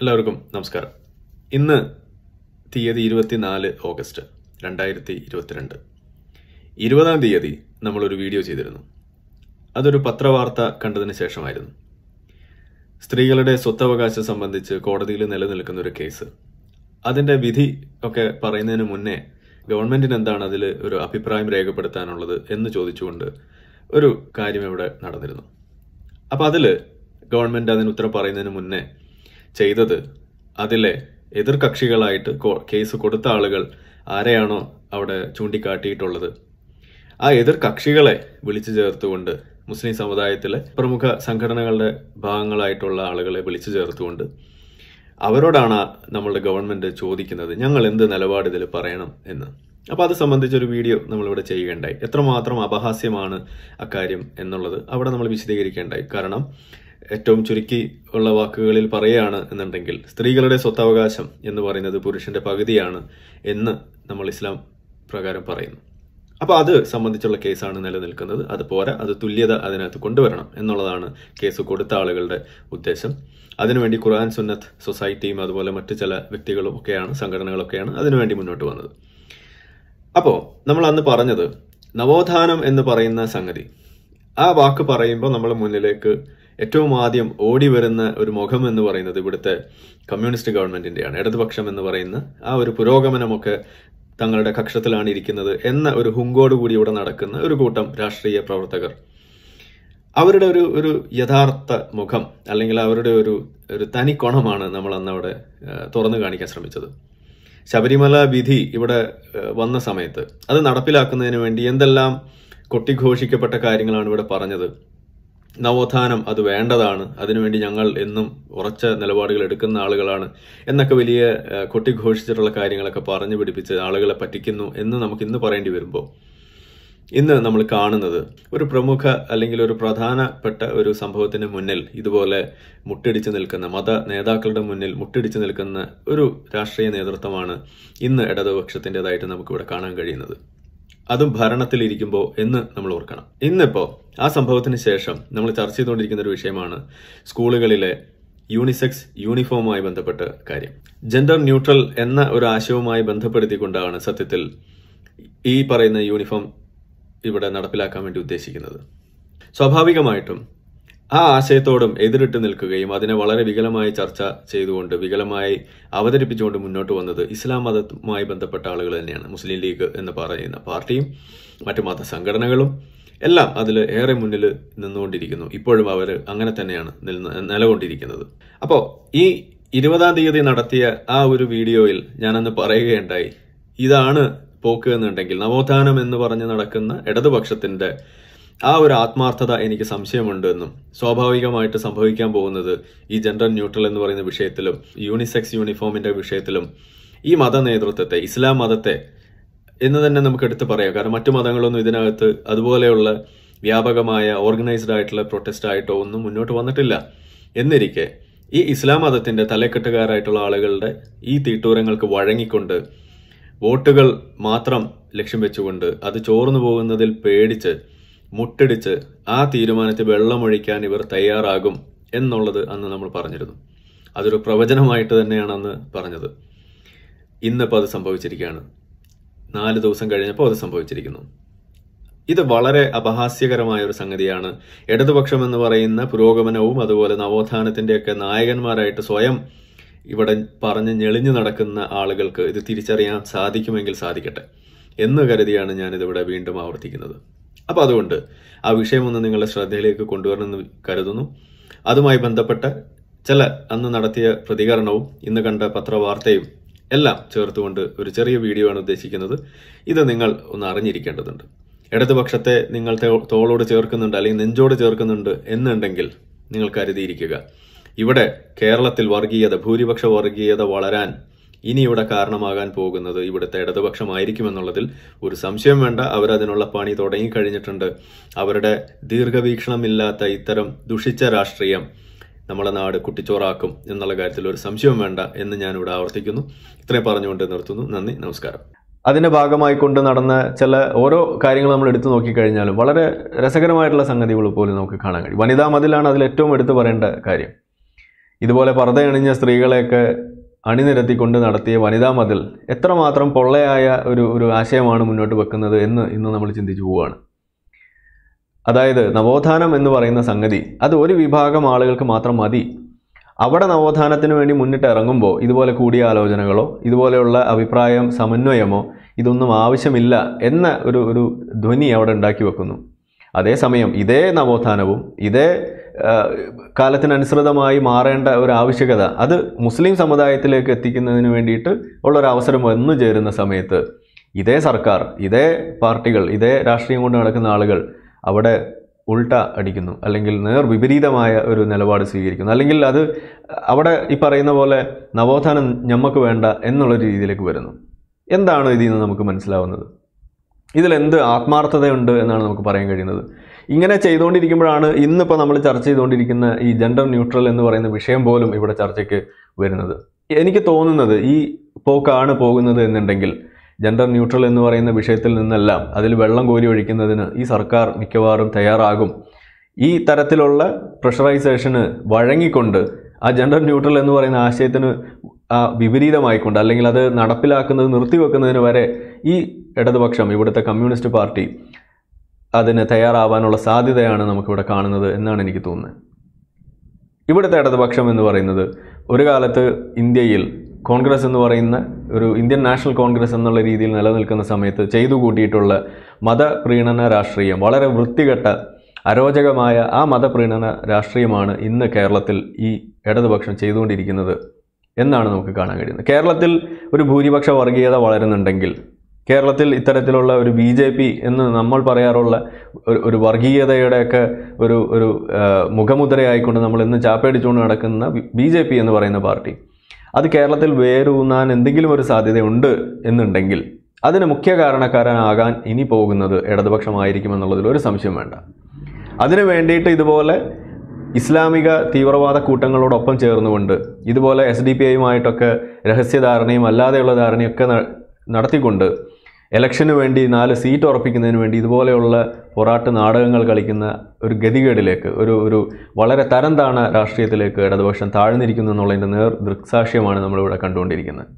എല്ലാവർക്കും നമസ്കാരം ഇന്ന് തീയതി ഇരുപത്തിനാല് ഓഗസ്റ്റ് രണ്ടായിരത്തി ഇരുപത്തിരണ്ട് ഇരുപതാം തീയതി നമ്മളൊരു വീഡിയോ ചെയ്തിരുന്നു അതൊരു പത്രവാർത്ത കണ്ടതിന് ശേഷമായിരുന്നു സ്ത്രീകളുടെ സ്വത്തവകാശം സംബന്ധിച്ച് കോടതിയിൽ നിലനിൽക്കുന്ന ഒരു കേസ് അതിൻ്റെ വിധി ഒക്കെ പറയുന്നതിന് മുന്നേ ഗവൺമെന്റിന് എന്താണ് അതിൽ ഒരു അഭിപ്രായം രേഖപ്പെടുത്താനുള്ളത് എന്ന് ചോദിച്ചുകൊണ്ട് ഒരു കാര്യം ഇവിടെ നടന്നിരുന്നു അപ്പം അതിൽ ഗവൺമെന്റ് അതിന് ഉത്തരം പറയുന്നതിന് മുന്നേ ചെയ്തത് അതിലെ എതിർകക്ഷികളായിട്ട് കേസ് കൊടുത്ത ആളുകൾ ആരെയാണോ അവിടെ ചൂണ്ടിക്കാട്ടിയിട്ടുള്ളത് ആ എതിർ കക്ഷികളെ വിളിച്ചു ചേർത്തുകൊണ്ട് മുസ്ലിം സമുദായത്തിലെ പ്രമുഖ സംഘടനകളുടെ ഭാഗങ്ങളായിട്ടുള്ള ആളുകളെ വിളിച്ചു ചേർത്തുകൊണ്ട് അവരോടാണ് നമ്മളുടെ ഗവൺമെന്റ് ചോദിക്കുന്നത് ഞങ്ങൾ എന്ത് നിലപാട് ഇതിൽ പറയണം എന്ന് അപ്പോൾ അത് സംബന്ധിച്ചൊരു വീഡിയോ നമ്മളിവിടെ ചെയ്യുകയുണ്ടായി എത്രമാത്രം അപഹാസ്യമാണ് അക്കാര്യം എന്നുള്ളത് അവിടെ നമ്മൾ വിശദീകരിക്കേണ്ടായി കാരണം ഏറ്റവും ചുരുക്കി ഉള്ള വാക്കുകളിൽ പറയുകയാണ് എന്നുണ്ടെങ്കിൽ സ്ത്രീകളുടെ സ്വത്തവകാശം എന്ന് പറയുന്നത് പുരുഷന്റെ പകുതിയാണ് എന്ന് നമ്മൾ ഇസ്ലാം പ്രകാരം പറയുന്നു അപ്പോൾ അത് സംബന്ധിച്ചുള്ള കേസാണ് നിലനിൽക്കുന്നത് അത് പോരാ അത് തുല്യത അതിനകത്ത് കൊണ്ടുവരണം എന്നുള്ളതാണ് കേസ് കൊടുത്ത ആളുകളുടെ ഉദ്ദേശം അതിനുവേണ്ടി ഖുർആൻ സുന്നത്ത് സൊസൈറ്റിയും അതുപോലെ മറ്റു ചില വ്യക്തികളും ഒക്കെയാണ് സംഘടനകളൊക്കെയാണ് അതിനുവേണ്ടി മുന്നോട്ട് വന്നത് അപ്പോൾ നമ്മൾ അന്ന് പറഞ്ഞത് നവോത്ഥാനം എന്ന് പറയുന്ന സംഗതി ആ വാക്ക് പറയുമ്പോൾ നമ്മൾ മുന്നിലേക്ക് ഏറ്റവും ആദ്യം ഓടി വരുന്ന ഒരു മുഖം എന്ന് പറയുന്നത് ഇവിടുത്തെ കമ്മ്യൂണിസ്റ്റ് ഗവൺമെന്റിന്റെയാണ് ഇടതുപക്ഷം എന്ന് പറയുന്ന ആ ഒരു പുരോഗമനമൊക്കെ തങ്ങളുടെ കക്ഷത്തിലാണ് ഇരിക്കുന്നത് എന്ന ഒരു ഹുങ്കോടുകൂടി ഇവിടെ നടക്കുന്ന ഒരു കൂട്ടം രാഷ്ട്രീയ പ്രവർത്തകർ അവരുടെ ഒരു ഒരു യഥാർത്ഥ മുഖം അല്ലെങ്കിൽ അവരുടെ ഒരു ഒരു തനി നമ്മൾ അന്ന് അവിടെ തുറന്നു കാണിക്കാൻ ശ്രമിച്ചത് ശബരിമല വിധി ഇവിടെ വന്ന സമയത്ത് അത് നടപ്പിലാക്കുന്നതിന് വേണ്ടി എന്തെല്ലാം കൊട്ടിഘോഷിക്കപ്പെട്ട കാര്യങ്ങളാണ് ഇവിടെ പറഞ്ഞത് നവോത്ഥാനം അത് വേണ്ടതാണ് അതിനുവേണ്ടി ഞങ്ങൾ എന്നും ഉറച്ച നിലപാടുകൾ എടുക്കുന്ന ആളുകളാണ് എന്നൊക്കെ വലിയ കൊട്ടിഘോഷിച്ചിട്ടുള്ള കാര്യങ്ങളൊക്കെ പറഞ്ഞു പിടിപ്പിച്ച് ആളുകളെ പറ്റിക്കുന്നു എന്ന് നമുക്ക് ഇന്ന് പറയേണ്ടി വരുമ്പോൾ ഇന്ന് നമ്മൾ കാണുന്നത് ഒരു പ്രമുഖ അല്ലെങ്കിൽ ഒരു പ്രധാനപ്പെട്ട ഒരു സംഭവത്തിന് മുന്നിൽ ഇതുപോലെ മുട്ടിടിച്ചു നിൽക്കുന്ന മത നേതാക്കളുടെ മുന്നിൽ മുട്ടിടിച്ചു നിൽക്കുന്ന ഒരു രാഷ്ട്രീയ നേതൃത്വമാണ് ഇന്ന് ഇടതുപക്ഷത്തിൻ്റെതായിട്ട് നമുക്കിവിടെ കാണാൻ കഴിയുന്നത് അതും ഭരണത്തിലിരിക്കുമ്പോൾ എന്ന് നമ്മൾ ഓർക്കണം ഇന്നിപ്പോൾ ആ സംഭവത്തിന് ശേഷം നമ്മൾ ചർച്ച ചെയ്തുകൊണ്ടിരിക്കുന്ന ഒരു വിഷയമാണ് സ്കൂളുകളിലെ യൂണിസെക്സ് യൂണിഫോമുമായി ബന്ധപ്പെട്ട കാര്യം ജെൻഡർ ന്യൂട്രൽ എന്ന ഒരു ആശയവുമായി ബന്ധപ്പെടുത്തിക്കൊണ്ടാണ് സത്യത്തിൽ ഈ പറയുന്ന യൂണിഫോം ഇവിടെ നടപ്പിലാക്കാൻ വേണ്ടി ഉദ്ദേശിക്കുന്നത് സ്വാഭാവികമായിട്ടും ആ ആശയത്തോടും എതിരിട്ട് നിൽക്കുകയും അതിനെ വളരെ വികലമായി ചർച്ച ചെയ്തുകൊണ്ട് വികലമായി അവതരിപ്പിച്ചുകൊണ്ട് മുന്നോട്ട് വന്നത് ഇസ്ലാം മതവുമായി ബന്ധപ്പെട്ട ആളുകൾ തന്നെയാണ് മുസ്ലിം ലീഗ് എന്ന് പറയുന്ന പാർട്ടിയും മറ്റു മത സംഘടനകളും എല്ലാം അതിൽ ഏറെ മുന്നിൽ നിന്നുകൊണ്ടിരിക്കുന്നു ഇപ്പോഴും അവർ അങ്ങനെ തന്നെയാണ് നിലകൊണ്ടിരിക്കുന്നത് അപ്പോൾ ഈ ഇരുപതാം തീയതി നടത്തിയ ആ ഒരു വീഡിയോയിൽ ഞാനന്ന് പറയുകയുണ്ടായി ഇതാണ് പോക്ക് എന്നുണ്ടെങ്കിൽ നവോത്ഥാനം എന്ന് പറഞ്ഞ് നടക്കുന്ന ഇടതുപക്ഷത്തിന്റെ ആ ഒരു ആത്മാർത്ഥത എനിക്ക് സംശയമുണ്ട് എന്നും സ്വാഭാവികമായിട്ട് സംഭവിക്കാൻ പോകുന്നത് ഈ ജെൻഡർ ന്യൂട്രൽ എന്ന് പറയുന്ന വിഷയത്തിലും യൂണിസെക്സ് യൂണിഫോമിന്റെ വിഷയത്തിലും ഈ മത നേതൃത്വത്തെ ഇസ്ലാം മതത്തെ എന്ന് തന്നെ നമുക്ക് എടുത്തു പറയാം കാരണം മറ്റു മതങ്ങളൊന്നും ഇതിനകത്ത് അതുപോലെയുള്ള വ്യാപകമായ ഓർഗനൈസ്ഡ് ആയിട്ടുള്ള പ്രൊട്ടസ്റ്റ് ആയിട്ടോ ഒന്നും മുന്നോട്ട് വന്നിട്ടില്ല എന്നിരിക്കെ ഈ ഇസ്ലാം മതത്തിന്റെ തലക്കെട്ടുകാരായിട്ടുള്ള ആളുകളുടെ ഈ തീട്ടൂരങ്ങൾക്ക് വഴങ്ങിക്കൊണ്ട് വോട്ടുകൾ മാത്രം ലക്ഷ്യം വെച്ചുകൊണ്ട് അത് ചോർന്നു പോകുന്നതിൽ പേടിച്ച് മുട്ടടിച്ച് ആ തീരുമാനത്തെ വെള്ളമൊഴിക്കാൻ ഇവർ തയ്യാറാകും എന്നുള്ളത് അന്ന് നമ്മൾ പറഞ്ഞിരുന്നു അതൊരു പ്രവചനമായിട്ട് തന്നെയാണ് അന്ന് പറഞ്ഞത് ഇന്നിപ്പോൾ അത് സംഭവിച്ചിരിക്കുകയാണ് നാല് ദിവസം കഴിഞ്ഞപ്പോൾ അത് സംഭവിച്ചിരിക്കുന്നു ഇത് വളരെ അപഹാസ്യകരമായ ഒരു സംഗതിയാണ് ഇടതുപക്ഷം എന്ന് പറയുന്ന പുരോഗമനവും അതുപോലെ നവോത്ഥാനത്തിൻ്റെയൊക്കെ നായകന്മാരായിട്ട് സ്വയം ഇവിടെ പറഞ്ഞ് ഞെളിഞ്ഞു നടക്കുന്ന ആളുകൾക്ക് ഇത് തിരിച്ചറിയാൻ സാധിക്കുമെങ്കിൽ സാധിക്കട്ടെ എന്ന് കരുതിയാണ് ഞാനിതിവിടെ വീണ്ടും ആവർത്തിക്കുന്നത് അപ്പോൾ അതുകൊണ്ട് ആ വിഷയം ഒന്ന് നിങ്ങളുടെ ശ്രദ്ധയിലേക്ക് കൊണ്ടുവരണമെന്ന് കരുതുന്നു അതുമായി ബന്ധപ്പെട്ട ചില അന്ന് നടത്തിയ പ്രതികരണവും ഇന്ന് കണ്ട പത്രവാർത്തയും എല്ലാം ചേർത്തുകൊണ്ട് ഒരു ചെറിയ വീഡിയോ ആണ് ഉദ്ദേശിക്കുന്നത് ഇത് നിങ്ങൾ ഒന്ന് അറിഞ്ഞിരിക്കേണ്ടതുണ്ട് ഇടതുപക്ഷത്തെ നിങ്ങൾ തോളോട് ചേർക്കുന്നുണ്ട് അല്ലെങ്കിൽ നെഞ്ചോട് ചേർക്കുന്നുണ്ട് എന്നുണ്ടെങ്കിൽ നിങ്ങൾ കരുതിയിരിക്കുക ഇവിടെ കേരളത്തിൽ വർഗീയത ഭൂരിപക്ഷ വർഗീയത വളരാൻ ഇനി ഇവിടെ കാരണമാകാൻ പോകുന്നത് ഇവിടുത്തെ ഇടതുപക്ഷമായിരിക്കുമെന്നുള്ളതിൽ ഒരു സംശയം വേണ്ട അവരതിനുള്ള പണി തുടങ്ങിക്കഴിഞ്ഞിട്ടുണ്ട് അവരുടെ ദീർഘവീക്ഷണമില്ലാത്ത ഇത്തരം ദുഷിച്ച രാഷ്ട്രീയം നമ്മളെ നാട് കുട്ടിച്ചോറാക്കും എന്നുള്ള കാര്യത്തിൽ ഒരു സംശയം വേണ്ട എന്ന് ഞാനിവിടെ ആവർത്തിക്കുന്നു ഇത്രയും പറഞ്ഞുകൊണ്ട് നിർത്തുന്നു നന്ദി നമസ്കാരം അതിൻ്റെ ഭാഗമായി കൊണ്ട് നടന്ന ചില ഓരോ കാര്യങ്ങൾ നമ്മൾ എടുത്തു നോക്കിക്കഴിഞ്ഞാലും വളരെ രസകരമായിട്ടുള്ള സംഗതികൾ പോലും നമുക്ക് കാണാൻ കഴിയും വനിതാ മതിലാണ് അതിൽ ഏറ്റവും എടുത്തു പറയേണ്ട കാര്യം ഇതുപോലെ പറതയണിഞ്ഞ സ്ത്രീകളെയൊക്കെ അണിനിരത്തിക്കൊണ്ട് നടത്തിയ വനിതാ മതിൽ എത്രമാത്രം പൊള്ളയായ ഒരു ഒരു ആശയമാണ് മുന്നോട്ട് വെക്കുന്നത് എന്ന് ഇന്ന് നമ്മൾ ചിന്തിച്ചു പോവുകയാണ് അതായത് നവോത്ഥാനം എന്ന് പറയുന്ന സംഗതി അത് ഒരു വിഭാഗം ആളുകൾക്ക് മാത്രം മതി അവിടെ നവോത്ഥാനത്തിന് വേണ്ടി മുന്നിട്ട് ഇറങ്ങുമ്പോൾ ഇതുപോലെ കൂടിയാലോചനകളോ ഇതുപോലെയുള്ള അഭിപ്രായം സമന്വയമോ ഇതൊന്നും ആവശ്യമില്ല എന്ന ഒരു ഒരു ധ്വനി അവിടെ ഉണ്ടാക്കി വെക്കുന്നു അതേസമയം ഇതേ നവോത്ഥാനവും ഇതേ കാലത്തിനനുസൃതമായി മാറേണ്ട ഒരു ആവശ്യകത അത് മുസ്ലിം സമുദായത്തിലേക്ക് എത്തിക്കുന്നതിന് വേണ്ടിയിട്ട് ഉള്ളൊരവസരം വന്നു ചേരുന്ന സമയത്ത് ഇതേ സർക്കാർ ഇതേ പാർട്ടികൾ ഇതേ രാഷ്ട്രീയം കൊണ്ട് നടക്കുന്ന ആളുകൾ അവിടെ ഉൾട്ട അടിക്കുന്നു അല്ലെങ്കിൽ നേർ വിപരീതമായ ഒരു നിലപാട് സ്വീകരിക്കുന്നു അല്ലെങ്കിൽ അത് അവിടെ ഈ പറയുന്ന പോലെ നവോത്ഥാനം ഞമ്മക്ക് വേണ്ട എന്നുള്ള രീതിയിലേക്ക് വരുന്നു എന്താണ് ഇതിൽ നിന്ന് നമുക്ക് മനസ്സിലാവുന്നത് ഇതിലെന്ത് ആത്മാർത്ഥതയുണ്ട് എന്നാണ് നമുക്ക് പറയാൻ കഴിയുന്നത് ഇങ്ങനെ ചെയ്തുകൊണ്ടിരിക്കുമ്പോഴാണ് ഇന്നിപ്പോൾ നമ്മൾ ചർച്ച ചെയ്തുകൊണ്ടിരിക്കുന്ന ഈ ജെൻഡർ ന്യൂട്രൽ എന്ന് പറയുന്ന വിഷയം പോലും ഇവിടെ ചർച്ചയ്ക്ക് വരുന്നത് എനിക്ക് തോന്നുന്നത് ഈ പോക്കാണ് പോകുന്നത് എന്നുണ്ടെങ്കിൽ ജെൻഡർ ന്യൂട്രൽ എന്ന് പറയുന്ന വിഷയത്തിൽ നിന്നെല്ലാം അതിൽ വെള്ളം കോരി ഒഴിക്കുന്നതിന് ഈ സർക്കാർ മിക്കവാറും തയ്യാറാകും ഈ തരത്തിലുള്ള പ്രഷറൈസേഷന് വഴങ്ങിക്കൊണ്ട് ആ ജെൻഡർ ന്യൂട്രൽ എന്ന് പറയുന്ന ആശയത്തിന് വിപരീതമായിക്കൊണ്ട് അല്ലെങ്കിൽ അത് നടപ്പിലാക്കുന്നത് നിർത്തിവെക്കുന്നതിന് വരെ ഈ ഇടതുപക്ഷം ഇവിടുത്തെ കമ്മ്യൂണിസ്റ്റ് പാർട്ടി അതിന് തയ്യാറാവാനുള്ള സാധ്യതയാണ് നമുക്കിവിടെ കാണുന്നത് എന്നാണ് എനിക്ക് തോന്നുന്നത് ഇവിടുത്തെ ഇടതുപക്ഷം എന്ന് പറയുന്നത് ഒരു കാലത്ത് ഇന്ത്യയിൽ കോൺഗ്രസ് എന്ന് പറയുന്ന ഒരു ഇന്ത്യൻ നാഷണൽ കോൺഗ്രസ് എന്നുള്ള രീതിയിൽ നിലനിൽക്കുന്ന സമയത്ത് ചെയ്തു കൂട്ടിയിട്ടുള്ള മതപ്രീണന രാഷ്ട്രീയം വളരെ വൃത്തികെട്ട അരോചകമായ ആ മതപ്രീണന രാഷ്ട്രീയമാണ് ഇന്ന് കേരളത്തിൽ ഈ ഇടതുപക്ഷം ചെയ്തുകൊണ്ടിരിക്കുന്നത് എന്നാണ് നമുക്ക് കാണാൻ കഴിയുന്നത് കേരളത്തിൽ ഒരു ഭൂരിപക്ഷ വർഗീയത വളരുന്നുണ്ടെങ്കിൽ കേരളത്തിൽ ഇത്തരത്തിലുള്ള ഒരു ബി ജെ പി എന്ന് നമ്മൾ പറയാറുള്ള ഒരു ഒരു വർഗീയതയുടെയൊക്കെ ഒരു ഒരു മുഖമുദ്രയായിക്കൊണ്ട് നമ്മൾ ഇന്ന് ചാപ്പേടിച്ചുകൊണ്ട് നടക്കുന്ന ബി ജെ പി എന്ന് പറയുന്ന പാർട്ടി അത് കേരളത്തിൽ വേരൂന്നാൻ എന്തെങ്കിലും ഒരു സാധ്യതയുണ്ട് എന്നുണ്ടെങ്കിൽ അതിന് മുഖ്യ കാരണക്കാരനാകാൻ ഇനി പോകുന്നത് ഇടതുപക്ഷമായിരിക്കുമെന്നുള്ളതിൽ ഒരു സംശയം വേണ്ട അതിനു വേണ്ടിയിട്ട് ഇതുപോലെ ഇസ്ലാമിക തീവ്രവാദ കൂട്ടങ്ങളോടൊപ്പം ചേർന്നുകൊണ്ട് ഇതുപോലെ എസ് ഡി പി ഐയുമായിട്ടൊക്കെ രഹസ്യധാരണയും അല്ലാതെയുള്ള ധാരണയൊക്കെ നടത്തിക്കൊണ്ട് ഇലക്ഷന് വേണ്ടി നാല് സീറ്റ് ഉറപ്പിക്കുന്നതിന് വേണ്ടി ഇതുപോലെയുള്ള പൊറാട്ട് നാടകങ്ങൾ കളിക്കുന്ന ഒരു ഗതികേടിലേക്ക് ഒരു ഒരു വളരെ തരം താണ രാഷ്ട്രീയത്തിലേക്ക് ഇടതുപക്ഷം താഴ്ന്നിരിക്കുന്നു എന്നുള്ളതിൻ്റെ നേർ ദൃക്സാക്ഷ്യമാണ് നമ്മളിവിടെ കണ്ടുകൊണ്ടിരിക്കുന്നത്